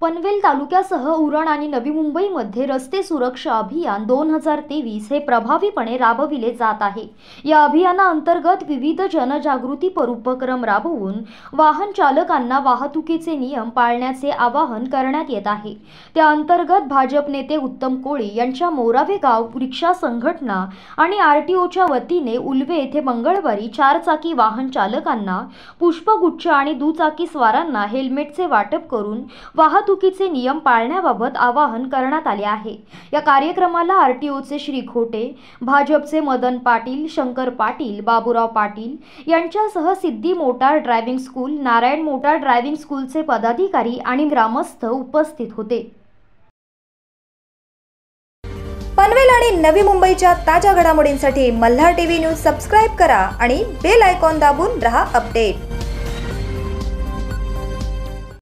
पनवेल तालुक्यासह उरण आणि नवी मुंबईमध्ये रस्ते सुरक्षा अभियान दोन हजार तेवीस हे प्रभावीपणे राबविले जात आहे या अभियानाअंतर्गत विविध जनजागृतीपर उपक्रम राबवून वाहन चालकांना वाहतुकीचे नियम पाळण्याचे आवाहन करण्यात येत आहे त्या अंतर्गत भाजप नेते उत्तम कोळी यांच्या मोरावे गाव रिक्षा संघटना आणि ओच्या वतीने उलवे येथे मंगळवारी चारचाकी वाहन चालकांना पुष्पगुच्छ आणि दुचाकी स्वारांना हेल्मेटचे वाटप करून वाहतूक वाहतुकीचे नियम पाळण्याबाबत आवाहन करण्यात आले आहे या कार्यक्रमाला आर टी ओचे श्री खोटे भाजपचे मदन पाटील शंकर पाटील बाबूराव पाटील यांच्यासह Siddhi motor driving school Narayan motor driving स्कूलचे पदाधिकारी आणि ग्रामस्थ उपस्थित होते पनवेल आणि नवी मुंबईच्या ताज्या घडामोडींसाठी मल्हार टीव्ही न्यूज सबस्क्राईब करा आणि बेल आयकॉन दाबून रहा अपडेट